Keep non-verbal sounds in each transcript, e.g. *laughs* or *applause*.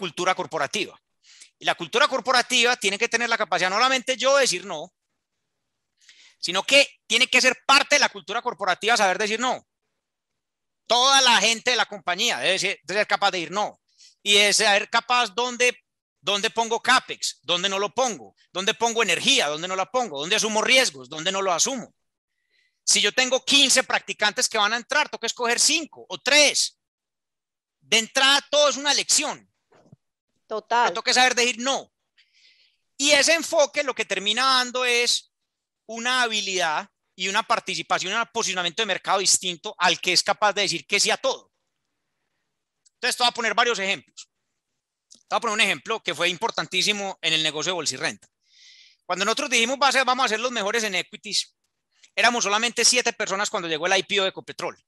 cultura corporativa. Y la cultura corporativa tiene que tener la capacidad no solamente yo decir no, sino que tiene que ser parte de la cultura corporativa saber decir no. Toda la gente de la compañía debe ser, capaz de ir no y de ser capaz dónde, dónde pongo CAPEX, dónde no lo pongo, dónde pongo energía, dónde no la pongo, dónde asumo riesgos, dónde no lo asumo. Si yo tengo 15 practicantes que van a entrar, tengo que escoger 5 o 3. De entrada, todo es una elección. Total. que saber decir no. Y ese enfoque lo que termina dando es una habilidad y una participación, un posicionamiento de mercado distinto al que es capaz de decir que sí a todo. Entonces, te voy a poner varios ejemplos. Te voy a poner un ejemplo que fue importantísimo en el negocio de bolsa y renta. Cuando nosotros dijimos vamos a ser los mejores en equities, éramos solamente siete personas cuando llegó el IPO de Ecopetrol.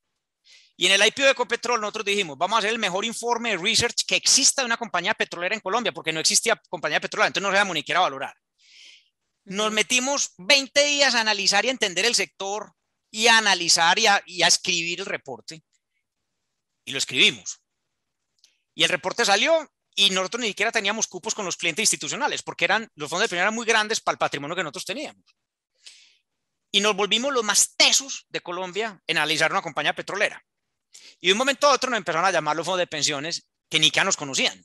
Y en el IPO de Ecopetrol nosotros dijimos, vamos a hacer el mejor informe de research que exista de una compañía petrolera en Colombia, porque no existía compañía petrolera, entonces no sabíamos ni siquiera era valorar. Nos metimos 20 días a analizar y a entender el sector y a analizar y a, escribir el reporte. Y lo escribimos. Y el reporte salió y nosotros ni siquiera teníamos cupos con los clientes institucionales, porque eran, los fondos de pensión eran muy grandes para el patrimonio que nosotros teníamos. Y nos volvimos los más tesos de Colombia en analizar una compañía petrolera. Y de un momento a otro nos empezaron a llamar los fondos de pensiones que ni que nos conocían.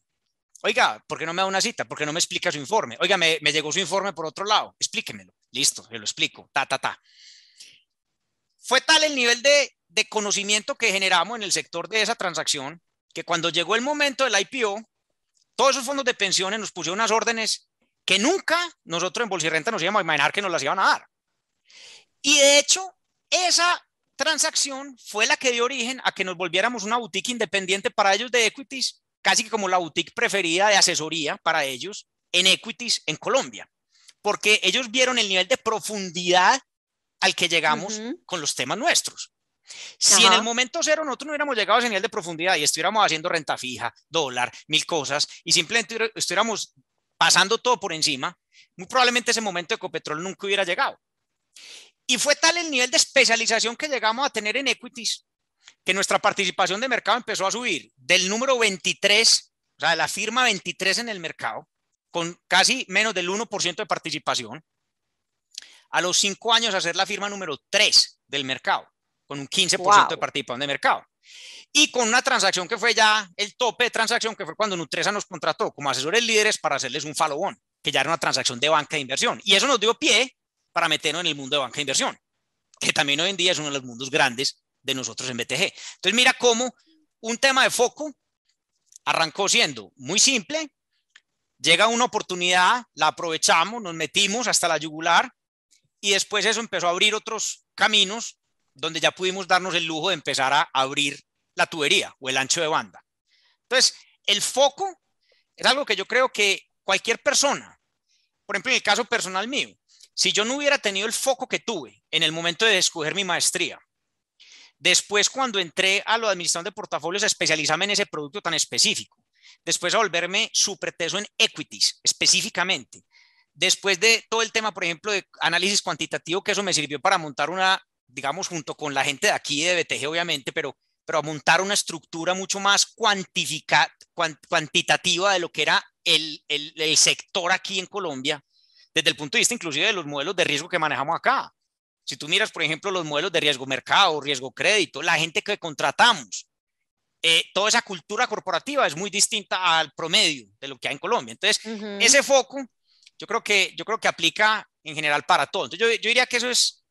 Oiga, ¿por qué no me da una cita? ¿Por qué no me explica su informe? Oiga, me, llegó su informe por otro lado, explíquemelo. Listo, se lo explico, ta, ta, ta. Fue tal el nivel de, de conocimiento que generamos en el sector de esa transacción que cuando llegó el momento del IPO, todos esos fondos de pensiones nos pusieron unas órdenes que nunca nosotros en Bolsirrenta nos íbamos a imaginar que nos las iban a dar. Y de hecho, esa transacción fue la que dio origen a que nos volviéramos una boutique independiente para ellos de equities, casi como la boutique preferida de asesoría para ellos en equities en Colombia, porque ellos vieron el nivel de profundidad al que llegamos con los temas nuestros. Si en el momento cero nosotros no hubiéramos llegado a ese nivel de profundidad y estuviéramos haciendo renta fija, dólar, mil cosas, y simplemente estuviéramos pasando todo por encima, muy probablemente ese momento de Ecopetrol nunca hubiera llegado. Y fue tal el nivel de especialización que llegamos a tener en equities que nuestra participación de mercado empezó a subir del número 23, o sea, de la firma 23 en el mercado, con casi menos del 1% de participación, a los cinco años a ser la firma número 3 del mercado, con un 15% de participación de mercado. Y con una transacción que fue ya el tope de transacción, que fue cuando Nutresa nos contrató como asesores líderes para hacerles un follow-on, que ya era una transacción de banca de inversión. Y eso nos dio pie para meternos en el mundo de banca de inversión, que también hoy en día es uno de los mundos grandes de nosotros en BTG. Entonces mira cómo un tema de foco arrancó siendo muy simple, llega una oportunidad, la aprovechamos, nos metimos hasta la yugular y después eso empezó a abrir otros caminos donde ya pudimos darnos el lujo de empezar a abrir la tubería o el ancho de banda. Entonces, el foco es algo que yo creo que cualquier persona, por ejemplo, en el caso personal mío, si yo no hubiera tenido el foco que tuve en el momento de escoger mi maestría, después cuando entré a lo de administración de portafolios, especializarme en ese producto tan específico, después a volverme súper teso en equities específicamente, después de todo el tema, por ejemplo, de análisis cuantitativo, que eso me sirvió para montar una, digamos, junto con la gente de aquí de BTG, obviamente, pero pero a montar una estructura mucho más cuantitativa de lo que era el sector aquí en Colombia desde el punto de vista inclusive de los modelos de riesgo que manejamos acá. Si tú miras, por ejemplo, los modelos de riesgo mercado, riesgo crédito, la gente que contratamos, eh, toda esa cultura corporativa es muy distinta al promedio de lo que hay en Colombia. Entonces, ese foco yo creo, que, yo creo que aplica en general para todo. Entonces, yo, diría que eso es,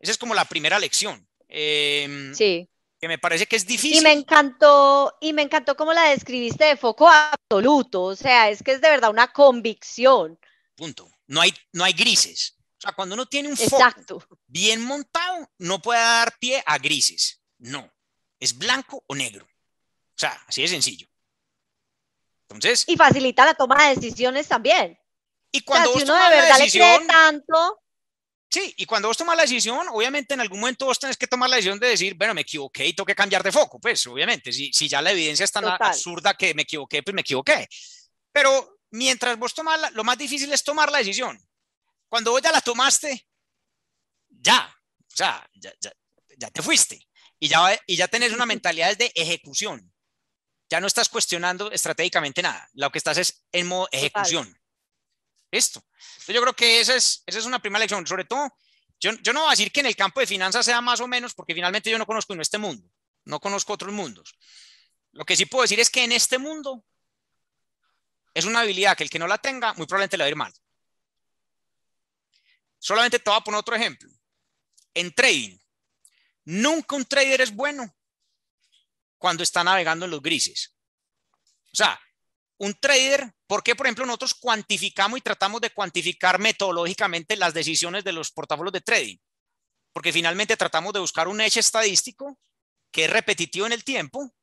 esa es como la primera lección. Em, sí. Que me parece que es difícil. Y me encantó, y me encantó cómo la describiste de foco absoluto. O sea, es que es de verdad una convicción. Punto no hay, no hay grises. O sea, cuando uno tiene un foco bien montado, no puede dar pie a grises. No, es blanco o negro. O sea, así de sencillo. Entonces. Y facilita la toma de decisiones también. Y cuando vos uno de verdad la decisión, tanto. Sí, y cuando vos tomas la decisión, obviamente en algún momento vos tenés que tomar la decisión de decir, bueno, me equivoqué y tengo que cambiar de foco. Pues obviamente, si, si ya la evidencia es tan absurda que me equivoqué, pues me equivoqué. Pero mientras vos tomas la, lo más difícil es tomar la decisión. Cuando vos ya la tomaste, ya, o sea, ya, te fuiste y ya, y ya tenés una mentalidad de ejecución. Ya no estás cuestionando estratégicamente nada, lo que estás es en modo ejecución. Esto. Entonces yo creo que esa es, una primera lección. Sobre todo, yo, yo, no voy a decir que en el campo de finanzas sea más o menos, porque finalmente yo no conozco en este mundo, no conozco otros mundos. Lo que sí puedo decir es que en este mundo es una habilidad que el que no la tenga, muy probablemente le va a ir mal. Solamente te voy a poner otro ejemplo. En trading, nunca un trader es bueno cuando está navegando en los grises. O sea, un trader, ¿por qué, por ejemplo, nosotros cuantificamos y tratamos de cuantificar metodológicamente las decisiones de los portafolios de trading? Porque finalmente tratamos de buscar un hecho estadístico que es repetitivo en el tiempo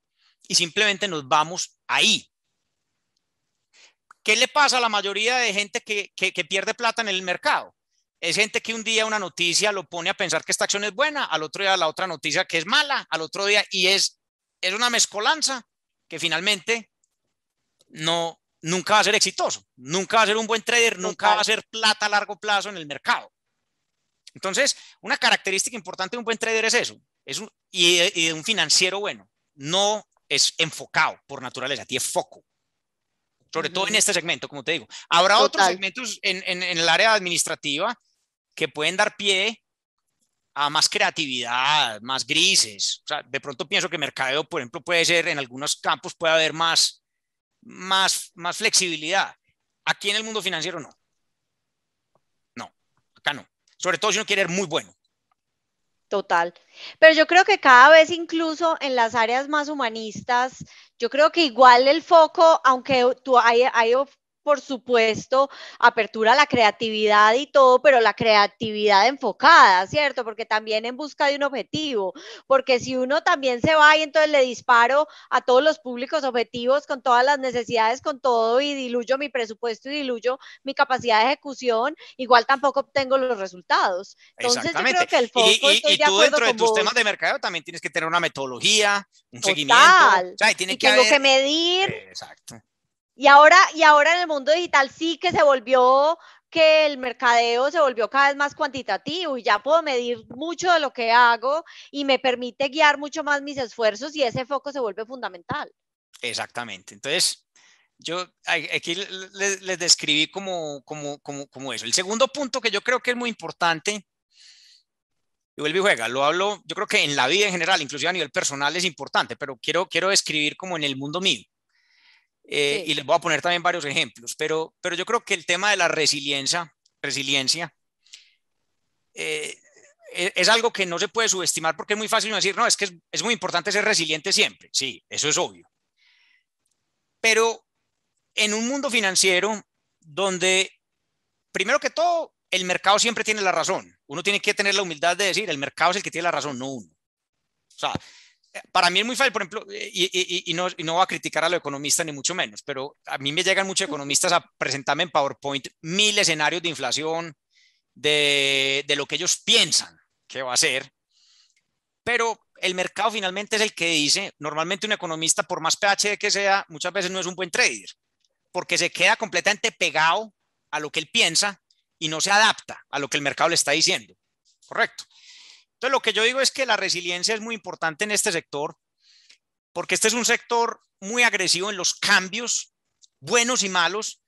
y simplemente nos vamos ahí. ¿Qué le pasa a la mayoría de gente que, pierde plata en el mercado? Es gente que un día una noticia lo pone a pensar que esta acción es buena, al otro día la otra noticia que es mala, al otro día, y es, es una mezcolanza que finalmente no, nunca va a ser exitoso, nunca va a ser un buen trader, nunca va a ser plata a largo plazo en el mercado. Entonces, una característica importante de un buen trader es eso, es un, y, un financiero bueno, no es enfocado por naturaleza, tiene foco sobre todo en este segmento, como te digo. Habrá otros segmentos en, el área administrativa que pueden dar pie a más creatividad, más grises. O sea, de pronto pienso que mercadeo, por ejemplo, puede ser, en algunos campos puede haber más, más, más flexibilidad. Aquí en el mundo financiero no. No, acá no. Sobre todo si uno quiere ser muy bueno. Total. Pero yo creo que cada vez incluso en las áreas más humanistas, yo creo que igual el foco, aunque tú hay, hay por supuesto, apertura a la creatividad y todo, pero la creatividad enfocada, ¿cierto? Porque también en busca de un objetivo, porque si uno también se va y entonces le disparo a todos los públicos objetivos con todas las necesidades, con todo y diluyo mi presupuesto y diluyo mi capacidad de ejecución, igual tampoco obtengo los resultados. Entonces yo creo que el foco... Y, y tú dentro de tus temas de mercado también tienes que tener una metodología, un seguimiento. que tengo que medir. Exacto y ahora, y ahora en el mundo digital sí que se volvió que el mercadeo se volvió cada vez más cuantitativo y ya puedo medir mucho de lo que hago y me permite guiar mucho más mis esfuerzos y ese foco se vuelve fundamental. Exactamente. Entonces, yo aquí les, describí como, como, como, como, eso. El segundo punto que yo creo que es muy importante, y vuelvo y juega, lo hablo, yo creo que en la vida en general, inclusive a nivel personal es importante, pero quiero, quiero describir como en el mundo mío. Eh, y les voy a poner también varios ejemplos, pero, pero yo creo que el tema de la resiliencia, resiliencia eh, e-, es, algo que no se puede subestimar porque es muy fácil decir, no, es que es, es muy importante ser resiliente siempre. Sí, eso es obvio. Pero en un mundo financiero donde, primero que todo, el mercado siempre tiene la razón. Uno tiene que tener la humildad de decir, el mercado es el que tiene la razón, no uno. O sea, eh, para mí es muy fácil, por ejemplo, eh, y, no, voy a criticar a los economistas ni mucho menos, pero a mí me llegan muchos economistas a presentarme en PowerPoint mil escenarios de inflación, de, de lo que ellos piensan que va a ser, pero el mercado finalmente es el que dice, normalmente un economista, por más PhD que sea, muchas veces no es un buen trader, porque se queda completamente pegado a lo que él piensa y no se adapta a lo que el mercado le está diciendo, ¿correcto? Entonces, lo que yo digo es que la resiliencia es muy importante en este sector, porque este es un sector muy agresivo en los cambios, buenos y malos,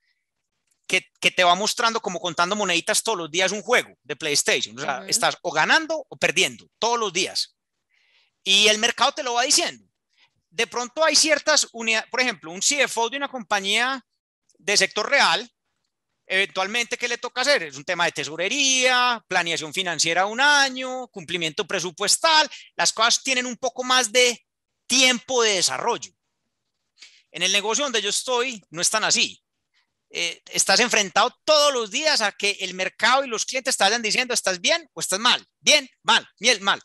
que, te va mostrando como contando moneditas todos los días un juego de PlayStation. O sea, estás o ganando o perdiendo todos los días. Y el mercado te lo va diciendo. De pronto hay ciertas unidades, por ejemplo, un CFO de una compañía de sector real Eventualmente, ¿qué le toca hacer? Es un tema de tesorería, planeación financiera un año, cumplimiento presupuestal. Las cosas tienen un poco más de tiempo de desarrollo. En el negocio donde yo estoy, no están así. Eh, estás enfrentado todos los días a que el mercado y los clientes te vayan diciendo, ¿estás bien o estás mal? Bien, mal, bien, mal.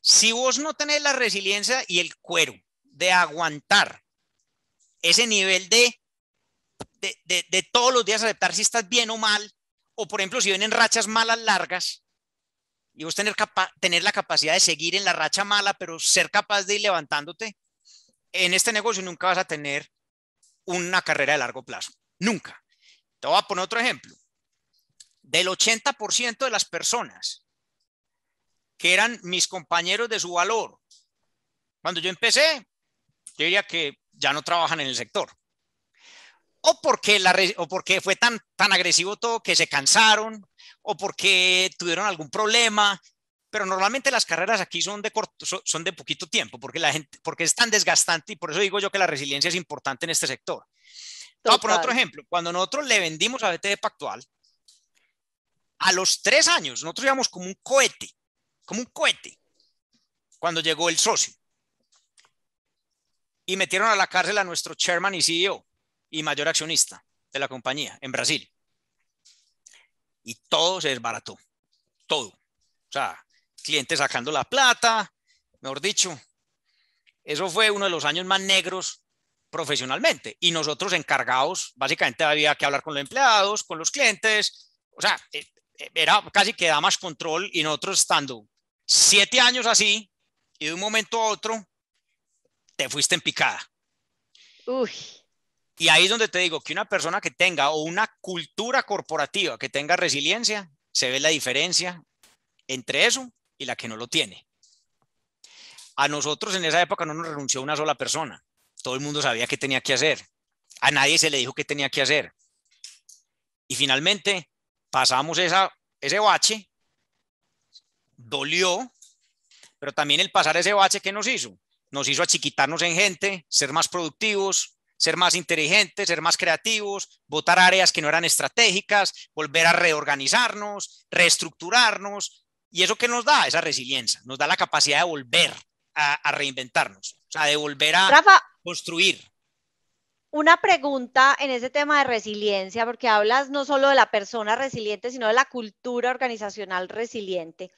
Si vos no tenés la resiliencia y el cuero de aguantar ese nivel de de, de todos los días aceptar si estás bien o mal, o por ejemplo si vienen rachas malas largas, y vos tener, tener la capacidad de seguir en la racha mala, pero ser capaz de ir levantándote, en este negocio nunca vas a tener una carrera de largo plazo. Nunca. Te voy a poner otro ejemplo. Del 80% de las personas que eran mis compañeros de su valor, cuando yo empecé, yo diría que ya no trabajan en el sector o porque, la, o porque fue tan, tan agresivo todo que se cansaron, o porque tuvieron algún problema, pero normalmente las carreras aquí son de son de poquito tiempo, porque la gente, porque es tan desgastante y por eso digo yo que la resiliencia es importante en este sector. Vamos por otro ejemplo. Cuando nosotros le vendimos a BTD Pactual, a los tres años nosotros íbamos como un cohete, como un cohete, cuando llegó el socio. Y metieron a la cárcel a nuestro chairman y CEO y mayor accionista de la compañía en Brasil. Y todo se desbarató, todo. O sea, clientes sacando la plata, mejor dicho. Eso fue uno de los años más negros profesionalmente. Y nosotros encargados, básicamente había que hablar con los empleados, con los clientes. O sea, eh, eh, era casi que da más control y nosotros estando siete años así y de un momento a otro te fuiste en picada. Uy. Y ahí es donde te digo que una persona que tenga o una cultura corporativa que tenga resiliencia, se ve la diferencia entre eso y la que no lo tiene. A nosotros en esa época no nos renunció una sola persona. Todo el mundo sabía qué tenía que hacer. A nadie se le dijo qué tenía que hacer. Y finalmente pasamos esa, ese bache. Dolió, pero también el pasar ese bache que nos hizo. Nos hizo achiquitarnos en gente, ser más productivos, ser más inteligentes, ser más creativos, votar áreas que no eran estratégicas, volver a reorganizarnos, reestructurarnos. ¿Y eso qué nos da? Esa resiliencia, nos da la capacidad de volver a, reinventarnos, o sea, de volver a construir. Una pregunta en ese tema de resiliencia, porque hablas no solo de la persona resiliente, sino de la cultura organizacional resiliente.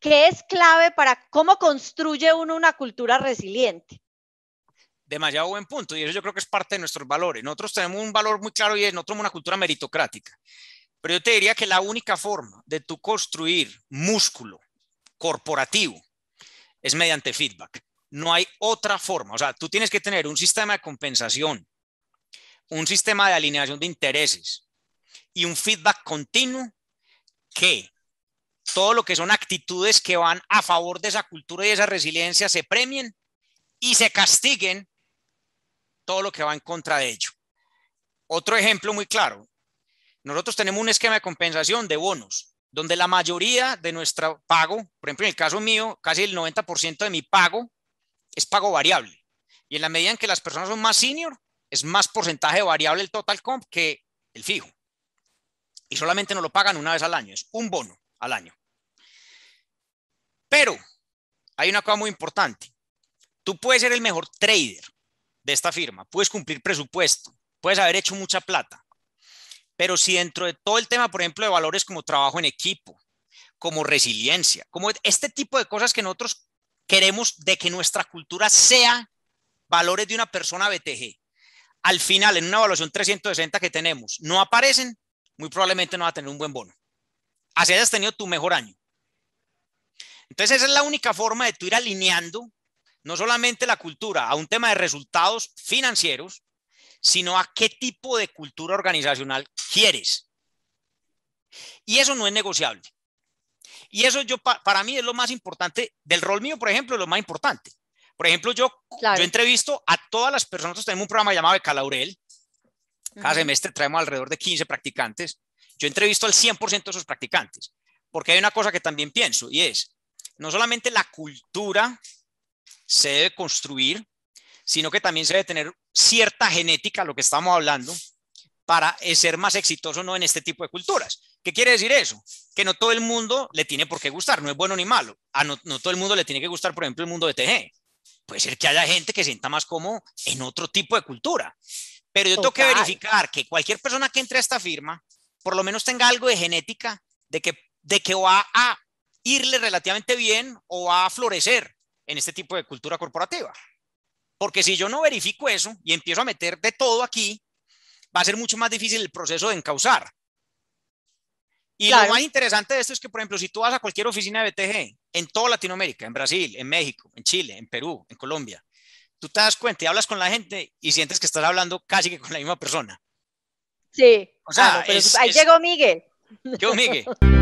¿Qué es clave para cómo construye uno una cultura resiliente? demasiado buen punto y eso yo creo que es parte de nuestros valores. Nosotros tenemos un valor muy claro y es nosotros una cultura meritocrática. Pero yo te diría que la única forma de tú construir músculo corporativo es mediante feedback. No hay otra forma. O sea, tú tienes que tener un sistema de compensación, un sistema de alineación de intereses y un feedback continuo que todo lo que son actitudes que van a favor de esa cultura y de esa resiliencia se premien y se castiguen todo lo que va en contra de ello. Otro ejemplo muy claro. Nosotros tenemos un esquema de compensación de bonos, donde la mayoría de nuestro pago, por ejemplo, en el caso mío, casi el 90% de mi pago es pago variable. Y en la medida en que las personas son más senior, es más porcentaje variable el total comp que el fijo. Y solamente nos lo pagan una vez al año, es un bono al año. Pero hay una cosa muy importante. Tú puedes ser el mejor trader, de esta firma, puedes cumplir presupuesto, puedes haber hecho mucha plata, pero si dentro de todo el tema, por ejemplo, de valores como trabajo en equipo, como resiliencia, como este tipo de cosas que nosotros queremos de que nuestra cultura sea valores de una persona BTG. Al final, en una evaluación 360 que tenemos, no aparecen, muy probablemente no va a tener un buen bono. Así hayas tenido tu mejor año. Entonces, esa es la única forma de tú ir alineando no solamente la cultura, a un tema de resultados financieros, sino a qué tipo de cultura organizacional quieres. Y eso no es negociable. Y eso yo, para mí es lo más importante, del rol mío, por ejemplo, es lo más importante. Por ejemplo, yo, entrevisto a todas las personas, nosotros tenemos un programa llamado de Calaurel, cada semestre traemos alrededor de 15 practicantes, yo entrevisto al 100% de esos practicantes, porque hay una cosa que también pienso y es, no solamente la cultura se debe construir, sino que también se debe tener cierta genética, lo que estamos hablando, para ser más exitoso no en este tipo de culturas. ¿Qué quiere decir eso? Que no todo el mundo le tiene por qué gustar, no es bueno ni malo. A ah, no, todo el mundo le tiene que gustar, por ejemplo, el mundo de TG. Puede ser que haya gente que sienta más cómodo en otro tipo de cultura. Pero yo tengo que verificar que cualquier persona que entre a esta firma, por lo menos tenga algo de genética de que, de que va a irle relativamente bien o va a florecer en este tipo de cultura corporativa. Porque si yo no verifico eso y empiezo a meter de todo aquí, va a ser mucho más difícil el proceso de encauzar. Y lo más interesante de esto es que, por ejemplo, si tú vas a cualquier oficina de BTG en toda Latinoamérica, en Brasil, en México, en Chile, en Perú, en Colombia, tú te das cuenta y hablas con la gente y sientes que estás hablando casi que con la misma persona. Sí. O sea, ahí llegó Miguel. Llegó Miguel. *laughs*